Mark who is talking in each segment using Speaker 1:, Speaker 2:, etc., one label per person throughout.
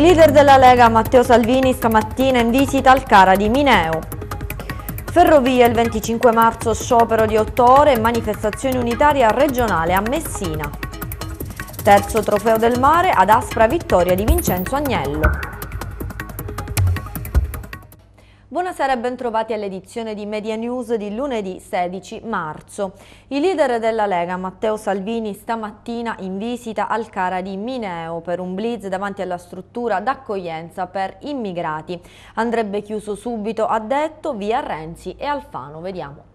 Speaker 1: Il leader della Lega Matteo Salvini stamattina in visita al Cara di Mineo. Ferrovie il 25 marzo, sciopero di 8 ore e manifestazione unitaria regionale a Messina. Terzo trofeo del mare ad Aspra vittoria di Vincenzo Agnello. Buonasera e bentrovati all'edizione di Media News di lunedì 16 marzo. Il leader della Lega, Matteo Salvini, stamattina in visita al Cara di Mineo per un blitz davanti alla struttura d'accoglienza per immigrati. Andrebbe chiuso subito, ha detto, via Renzi e Alfano. Vediamo.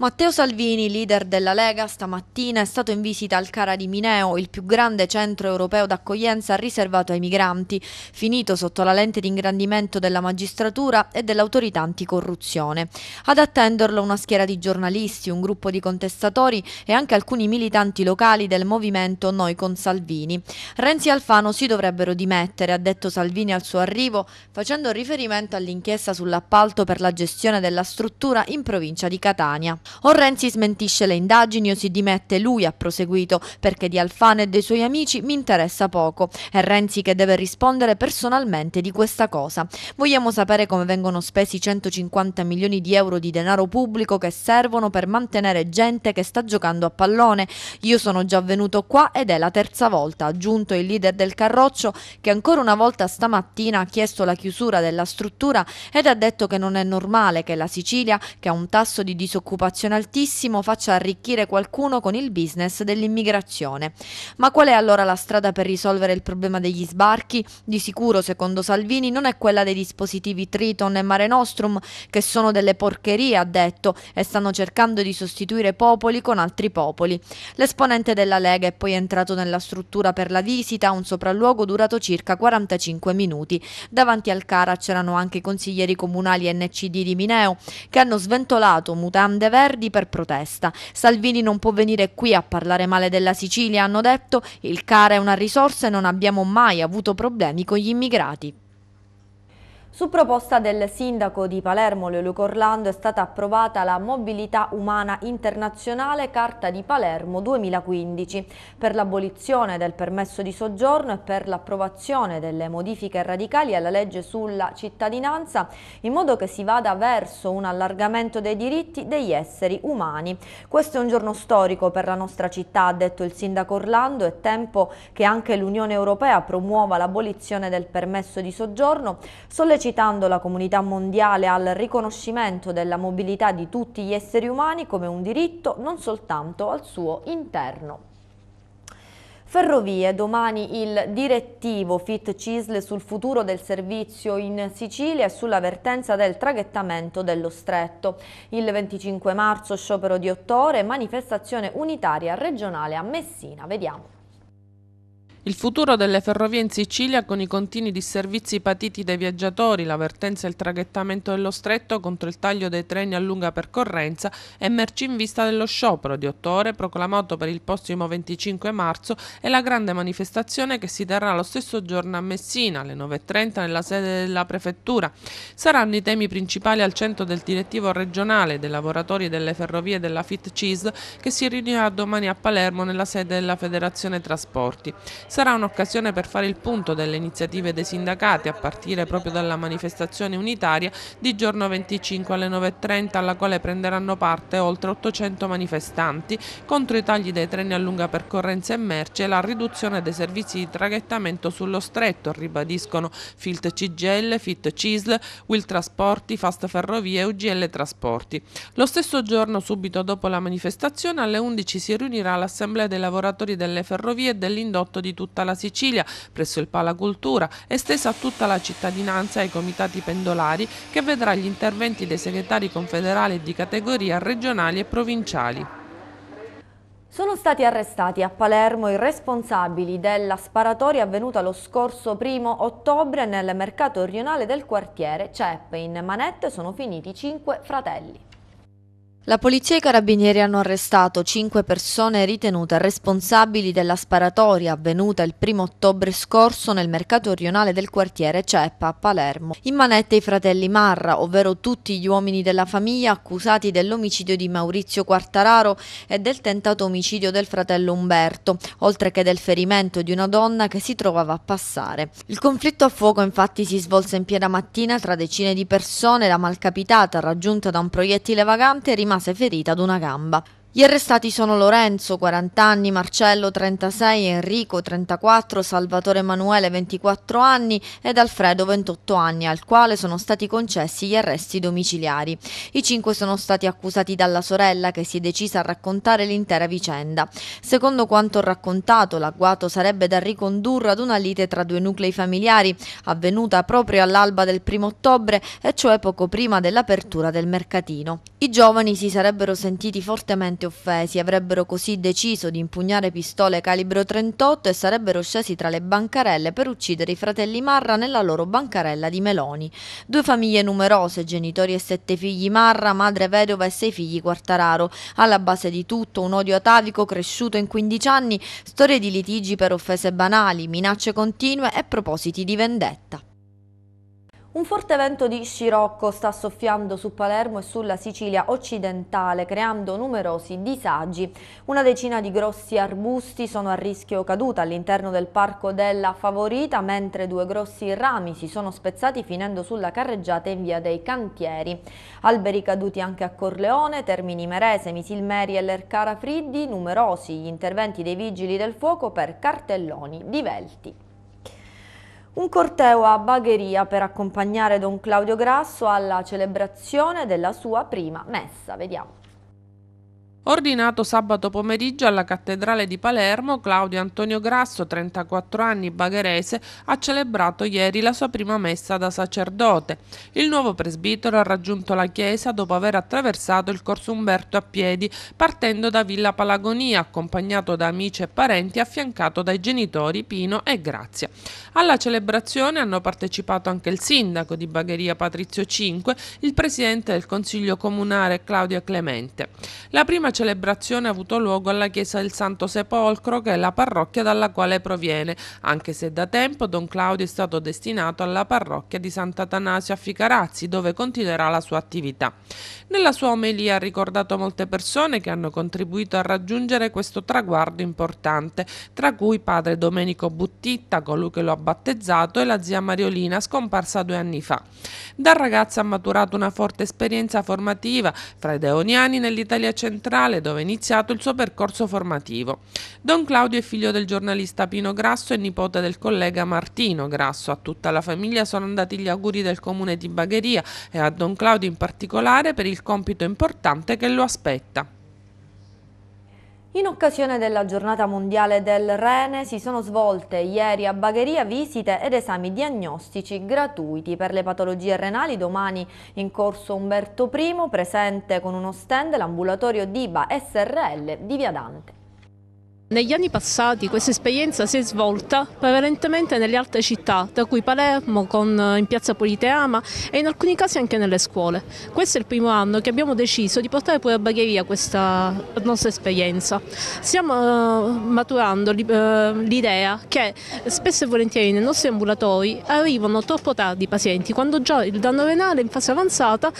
Speaker 1: Matteo Salvini, leader della Lega, stamattina è stato in visita al Cara di Mineo, il più grande centro europeo d'accoglienza riservato ai migranti, finito sotto la lente di ingrandimento della magistratura e dell'autorità anticorruzione. Ad attenderlo una schiera di giornalisti, un gruppo di contestatori e anche alcuni militanti locali del movimento Noi con Salvini. Renzi e Alfano si dovrebbero dimettere, ha detto Salvini al suo arrivo, facendo riferimento all'inchiesta sull'appalto per la gestione della struttura in provincia di Catania. O Renzi smentisce le indagini o si dimette lui, ha proseguito, perché di Alfano e dei suoi amici mi interessa poco. È Renzi che deve rispondere personalmente di questa cosa. Vogliamo sapere come vengono spesi 150 milioni di euro di denaro pubblico che servono per mantenere gente che sta giocando a pallone. Io sono già venuto qua ed è la terza volta, ha aggiunto il leader del Carroccio che ancora una volta stamattina ha chiesto la chiusura della struttura ed ha detto che non è normale che la Sicilia, che ha un tasso di disoccupazione altissimo faccia arricchire qualcuno con il business dell'immigrazione. Ma qual è allora la strada per risolvere il problema degli sbarchi? Di sicuro, secondo Salvini, non è quella dei dispositivi Triton e Mare Nostrum, che sono delle porcherie, ha detto, e stanno cercando di sostituire popoli con altri popoli. L'esponente della Lega è poi entrato nella struttura per la visita, un sopralluogo durato circa 45 minuti. Davanti al CARA c'erano anche i consiglieri comunali NCD di Mineo, che hanno sventolato mutande verdi Verdi per protesta. Salvini non può venire qui a parlare male della Sicilia, hanno detto, il CARA è una risorsa e non abbiamo mai avuto problemi con gli immigrati. Su proposta del sindaco di Palermo Leoluco Orlando è stata approvata la Mobilità Umana Internazionale Carta di Palermo 2015 per l'abolizione del permesso di soggiorno e per l'approvazione delle modifiche radicali alla legge sulla cittadinanza in modo che si vada verso un allargamento dei diritti degli esseri umani. Questo è un giorno storico per la nostra città, ha detto il sindaco Orlando, è tempo che anche l'Unione Europea promuova l'abolizione del permesso di soggiorno, sollecitando citando la comunità mondiale al riconoscimento della mobilità di tutti gli esseri umani come un diritto non soltanto al suo interno. Ferrovie, domani il direttivo Fit CISL sul futuro del servizio in Sicilia e sulla vertenza del traghettamento dello stretto. Il 25 marzo sciopero di otto ore, manifestazione unitaria regionale a Messina. Vediamo.
Speaker 2: Il futuro delle ferrovie in Sicilia con i continui disservizi patiti dai viaggiatori, l'avvertenza e il traghettamento dello stretto contro il taglio dei treni a lunga percorrenza e merci in vista dello sciopero di otto ore proclamato per il prossimo 25 marzo e la grande manifestazione che si terrà lo stesso giorno a Messina alle 9.30 nella sede della prefettura. Saranno i temi principali al centro del direttivo regionale dei lavoratori delle ferrovie della FIT-CIS che si riunirà domani a Palermo nella sede della Federazione Trasporti. Sarà un'occasione per fare il punto delle iniziative dei sindacati a partire proprio dalla manifestazione unitaria di giorno 25 alle 9.30 alla quale prenderanno parte oltre 800 manifestanti contro i tagli dei treni a lunga percorrenza e merci e la riduzione dei servizi di traghettamento sullo stretto, ribadiscono Filt CGL, Fit CISL, Will Trasporti, Fast Ferrovie e UGL Trasporti. Lo stesso giorno, subito dopo la manifestazione, alle 11 si riunirà l'Assemblea dei lavoratori delle ferrovie e dell'indotto di tutta la Sicilia presso il Palacultura, estesa a tutta la cittadinanza e ai comitati pendolari che vedrà gli interventi dei segretari confederali di categoria regionali e provinciali.
Speaker 1: Sono stati arrestati a Palermo i responsabili della sparatoria avvenuta lo scorso primo ottobre nel mercato rionale del quartiere Ceppe. In manette sono finiti cinque fratelli. La polizia e i carabinieri hanno arrestato cinque persone ritenute responsabili della sparatoria avvenuta il 1 ottobre scorso nel mercato rionale del quartiere Ceppa a Palermo. In manette i fratelli Marra, ovvero tutti gli uomini della famiglia accusati dell'omicidio di Maurizio Quartararo e del tentato omicidio del fratello Umberto, oltre che del ferimento di una donna che si trovava a passare. Il conflitto a fuoco infatti si svolse in piena mattina tra decine di persone, la malcapitata raggiunta da un proiettile vagante è rimasta rimase ferita ad una gamba. Gli arrestati sono Lorenzo, 40 anni, Marcello, 36, Enrico, 34, Salvatore Emanuele, 24 anni ed Alfredo, 28 anni, al quale sono stati concessi gli arresti domiciliari. I cinque sono stati accusati dalla sorella che si è decisa a raccontare l'intera vicenda. Secondo quanto raccontato, l'agguato sarebbe da ricondurre ad una lite tra due nuclei familiari, avvenuta proprio all'alba del primo ottobre, e cioè poco prima dell'apertura del mercatino. I giovani si sarebbero sentiti fortemente gravemente offesi avrebbero così deciso di impugnare pistole calibro 38 e sarebbero scesi tra le bancarelle per uccidere i fratelli Marra nella loro bancarella di Meloni. Due famiglie numerose, genitori e sette figli Marra, madre vedova e sei figli Quartararo. Alla base di tutto un odio atavico cresciuto in 15 anni, storie di litigi per offese banali, minacce continue e propositi di vendetta. Un forte vento di scirocco sta soffiando su Palermo e sulla Sicilia occidentale, creando numerosi disagi. Una decina di grossi arbusti sono a rischio caduta all'interno del parco della Favorita, mentre due grossi rami si sono spezzati finendo sulla carreggiata in via dei Cantieri. Alberi caduti anche a Corleone, Termini Merese, Misilmeri e Lercara Friddi, numerosi gli interventi dei vigili del fuoco per cartelloni divelti. Un corteo a Bagheria per accompagnare Don Claudio Grasso alla celebrazione della sua prima messa. Vediamo.
Speaker 2: Ordinato sabato pomeriggio alla Cattedrale di Palermo, Claudio Antonio Grasso, 34 anni, bagherese, ha celebrato ieri la sua prima messa da sacerdote. Il nuovo presbitero ha raggiunto la chiesa dopo aver attraversato il corso Umberto a piedi, partendo da Villa Palagonia, accompagnato da amici e parenti, affiancato dai genitori Pino e Grazia. Alla celebrazione hanno partecipato anche il sindaco di Bagheria Patrizio 5, il presidente del Consiglio Comunale Claudio Clemente. La prima celebrazione ha avuto luogo alla chiesa del Santo Sepolcro, che è la parrocchia dalla quale proviene, anche se da tempo Don Claudio è stato destinato alla parrocchia di Sant'Atanasio a Ficarazzi, dove continuerà la sua attività. Nella sua omelia ha ricordato molte persone che hanno contribuito a raggiungere questo traguardo importante, tra cui padre Domenico Buttitta, colui che lo ha battezzato, e la zia Mariolina, scomparsa due anni fa. Da ragazza ha maturato una forte esperienza formativa fra i deoniani nell'Italia centrale Monreale dove è iniziato il suo percorso formativo. Don Claudio è figlio del giornalista Pino Grasso e nipote del collega Martino Grasso. A tutta la famiglia sono andati gli auguri del comune di Bagheria e a Don Claudio in particolare per il compito importante che lo aspetta.
Speaker 1: In occasione della giornata mondiale del rene si sono svolte ieri a Bagheria visite ed esami diagnostici gratuiti per le patologie renali. Domani in corso Umberto I presente con uno stand l'ambulatorio DIBA SRL di Via Dante.
Speaker 2: Negli anni passati questa esperienza si è svolta prevalentemente nelle altre città, tra cui Palermo, con, eh, in piazza Politeama e in alcuni casi anche nelle scuole. Questo è il primo anno che abbiamo deciso di portare pure a Bagheria questa nostra esperienza. Stiamo uh, maturando uh, l'idea che spesso e volentieri nei nostri ambulatori arrivano troppo tardi i pazienti, quando già il danno renale è in fase avanzata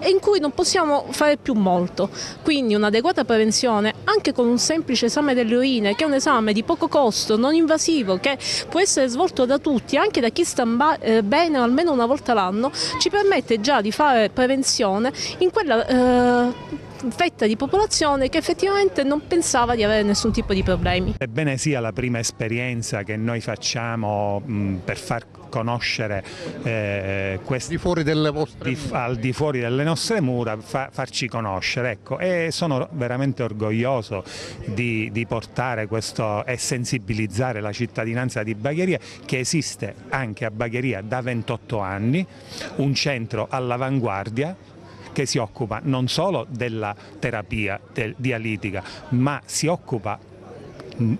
Speaker 2: e in cui non possiamo fare più molto. Quindi un'adeguata prevenzione, anche con un semplice esame dell'urina, medicina, che è un esame di poco costo, non invasivo, che può essere svolto da tutti, anche da chi sta eh, bene almeno una volta l'anno, ci permette già di fare prevenzione in quella... Eh, fetta di popolazione che effettivamente non pensava di avere nessun tipo di problemi. Sebbene sia la prima esperienza che noi facciamo mh, per far conoscere eh, questi di fuori delle vostre di, al di fuori delle nostre mura, fa, farci conoscere. Ecco. E sono veramente orgoglioso di, di portare questo e sensibilizzare la cittadinanza di Bagheria che esiste anche a Bagheria da 28 anni, un centro all'avanguardia che si occupa non solo della terapia del, dialitica, ma si occupa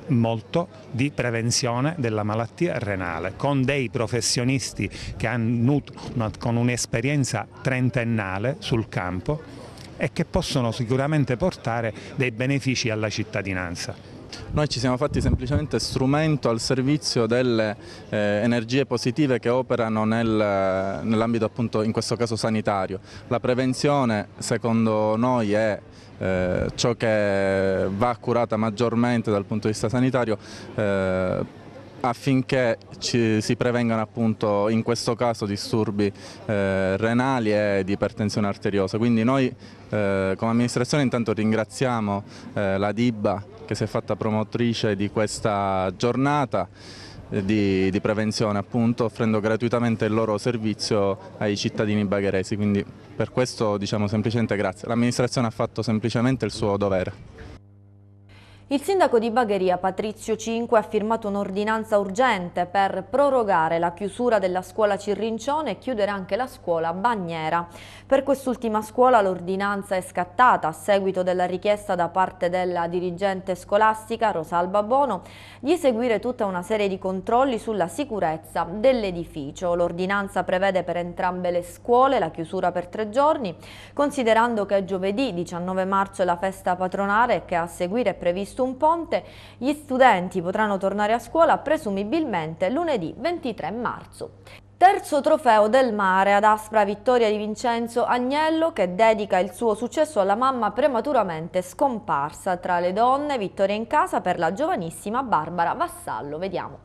Speaker 2: molto di prevenzione della malattia renale con dei professionisti che hanno con un'esperienza trentennale sul campo e che possono sicuramente portare dei benefici alla cittadinanza. Noi ci siamo fatti semplicemente strumento al servizio delle eh, energie positive che operano nel, nell'ambito appunto in questo caso sanitario. La prevenzione secondo noi è eh, ciò che va curata maggiormente dal punto di vista sanitario eh, affinché ci, si prevengano appunto in questo caso disturbi eh, renali e di ipertensione arteriosa. Quindi noi eh, come amministrazione intanto ringraziamo eh, la DIBA che si è fatta promotrice di questa giornata di, di, prevenzione appunto offrendo gratuitamente il loro servizio ai cittadini bagheresi quindi per questo diciamo semplicemente grazie l'amministrazione ha fatto semplicemente il suo dovere
Speaker 1: il sindaco di Bagheria Patrizio Cinque, ha firmato un'ordinanza urgente per prorogare la chiusura della scuola Cirrincione e chiudere anche la scuola Bagnera. Per quest'ultima scuola l'ordinanza è scattata a seguito della richiesta da parte della dirigente scolastica Rosalba Bono di eseguire tutta una serie di controlli sulla sicurezza dell'edificio. L'ordinanza prevede per entrambe le scuole la chiusura per tre giorni, considerando che è giovedì 19 marzo è la festa patronale e che a seguire è previsto visto un ponte, gli studenti potranno tornare a scuola presumibilmente lunedì 23 marzo. Terzo trofeo del mare ad aspra vittoria di Vincenzo Agnello che dedica il suo successo alla mamma prematuramente scomparsa tra le donne, vittoria in casa per la giovanissima Barbara Vassallo. Vediamo.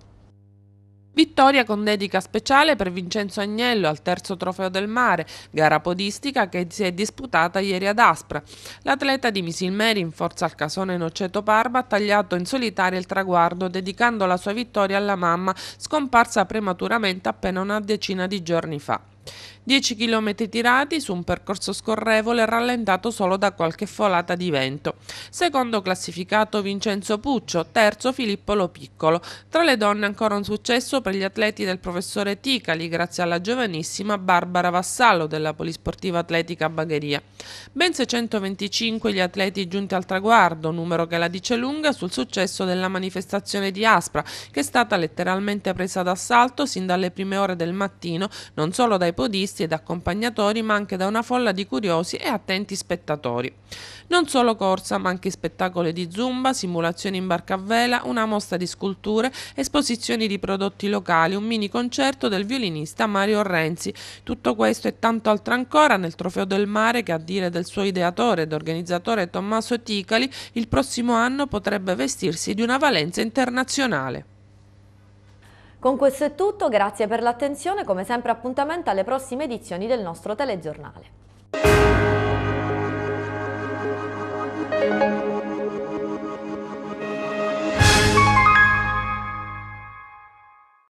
Speaker 2: Vittoria con dedica speciale per Vincenzo Agnello al terzo trofeo del mare, gara podistica che si è disputata ieri ad Aspra. L'atleta di Misilmeri in forza al casone Noceto Parma ha tagliato in solitaria il traguardo dedicando la sua vittoria alla mamma scomparsa prematuramente appena una decina di giorni fa. 10 km tirati su un percorso scorrevole rallentato solo da qualche folata di vento. Secondo classificato Vincenzo Puccio, terzo Filippo Lo Piccolo. Tra le donne ancora un successo per gli atleti del professore Ticali grazie alla giovanissima Barbara Vassallo della Polisportiva Atletica Bagheria. Ben 625 gli atleti giunti al traguardo, numero che la dice lunga sul successo della manifestazione di Aspra, che è stata letteralmente presa d'assalto sin dalle prime ore del mattino, non solo dai podisti, musicisti ed accompagnatori, ma anche da una folla di curiosi e attenti spettatori. Non solo corsa, ma anche spettacoli di zumba, simulazioni in barca a vela, una mostra di sculture, esposizioni di prodotti locali, un mini concerto del violinista Mario Renzi. Tutto questo e tanto altro ancora nel Trofeo del Mare che a dire del suo ideatore ed organizzatore Tommaso Ticali il prossimo anno potrebbe vestirsi di una valenza internazionale.
Speaker 1: Con questo è tutto, grazie per l'attenzione, come sempre appuntamento alle prossime edizioni del nostro telegiornale.